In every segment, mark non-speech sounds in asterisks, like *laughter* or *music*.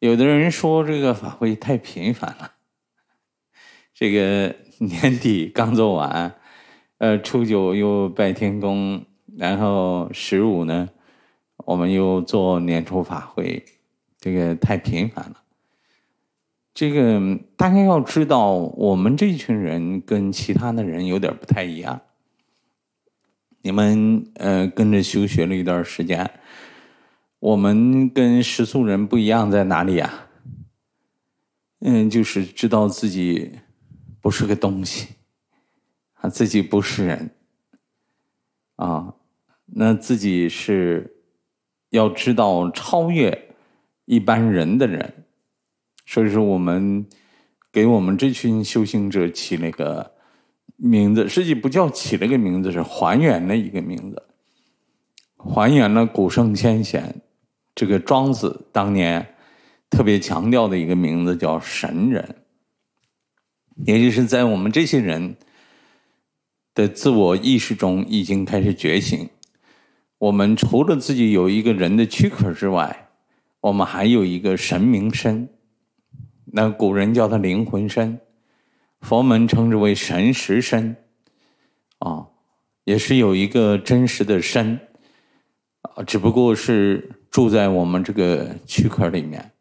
有的人说这个法会太频繁了，这个 *laughs* 年底刚做完，呃，初九又拜天公，然后十五呢，我们又做年初法会，这个太频繁了。这个大家要知道，我们这群人跟其他的人有点不太一样。你们呃跟着修学了一段时间。我们跟食素人不一样在哪里呀？嗯，就是知道自己不是个东西，啊，自己不是人，啊，那自己是要知道超越一般人的人。所以说，我们给我们这群修行者起那个名字，实际不叫起那个名字，是还原了一个名字，还原了古圣先贤。这个庄子当年特别强调的一个名字叫神人，也就是在我们这些人的自我意识中已经开始觉醒。我们除了自己有一个人的躯壳之外，我们还有一个神明身，那古人叫它灵魂身，佛门称之为神识身，啊，也是有一个真实的身，啊，只不过是。住在我们这个躯壳里面，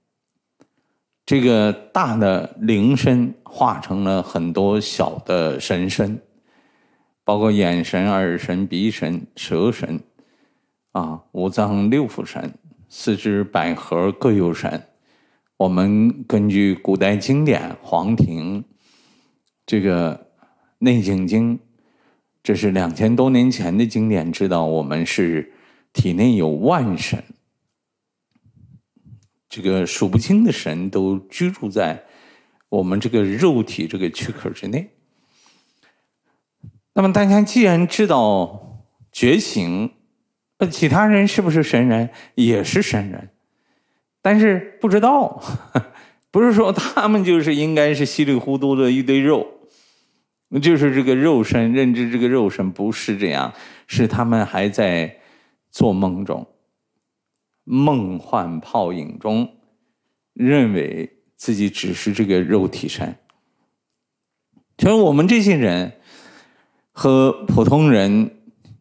这个大的灵身化成了很多小的神身，包括眼神、耳神、鼻神、舌神，啊，五脏六腑神、四肢百合各有神。我们根据古代经典《黄庭》、这个《内景经》，这是两千多年前的经典，知道我们是体内有万神。这个数不清的神都居住在我们这个肉体这个躯壳之内。那么大家既然知道觉醒，其他人是不是神人也是神人？但是不知道，*laughs* 不是说他们就是应该是稀里糊涂的一堆肉，就是这个肉身认知这个肉身不是这样，是他们还在做梦中。梦幻泡影中，认为自己只是这个肉体身，就是我们这些人和普通人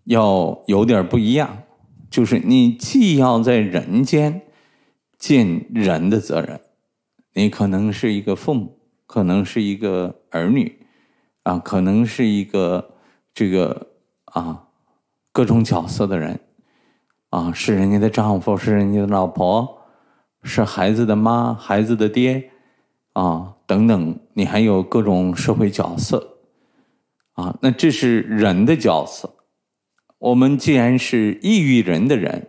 要有点不一样，就是你既要在人间尽人的责任，你可能是一个父母，可能是一个儿女，啊，可能是一个这个啊各种角色的人。啊，是人家的丈夫，是人家的老婆，是孩子的妈，孩子的爹，啊，等等，你还有各种社会角色，啊，那这是人的角色。我们既然是异于人的人，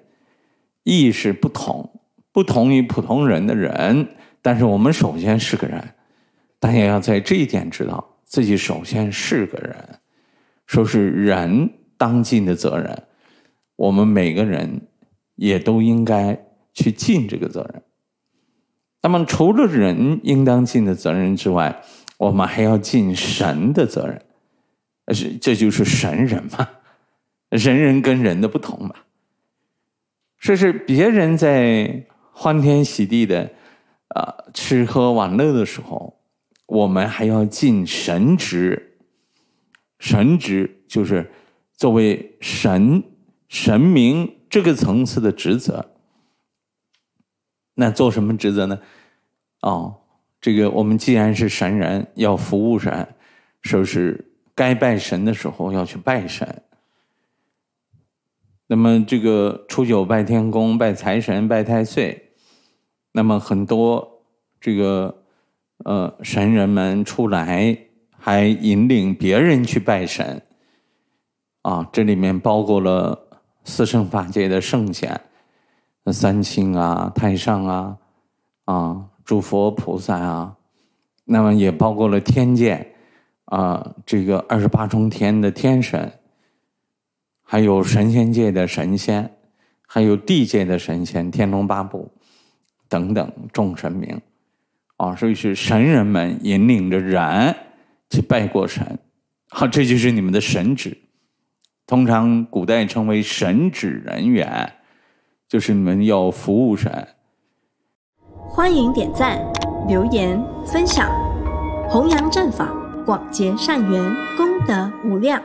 意识不同，不同于普通人的人，但是我们首先是个人，大家要在这一点知道自己首先是个人，说是人当尽的责任。我们每个人也都应该去尽这个责任。那么，除了人应当尽的责任之外，我们还要尽神的责任，是这就是神人嘛？人 *laughs* 人跟人的不同嘛？这是别人在欢天喜地的啊吃喝玩乐的时候，我们还要尽神职。神职就是作为神。神明这个层次的职责，那做什么职责呢？哦，这个我们既然是神人，要服务神，是不是该拜神的时候要去拜神。那么这个初九拜天公、拜财神、拜太岁，那么很多这个呃神人们出来，还引领别人去拜神啊，这里面包括了。四圣法界的圣贤，三清啊、太上啊、啊、诸佛菩萨啊，那么也包括了天界啊，这个二十八重天的天神，还有神仙界的神仙，还有地界的神仙、天龙八部等等众神明啊，所以是神人们引领着人去拜过神，好，这就是你们的神旨。通常古代称为神职人员，就是你们要服务神。欢迎点赞、留言、分享，弘扬正法，广结善缘，功德无量。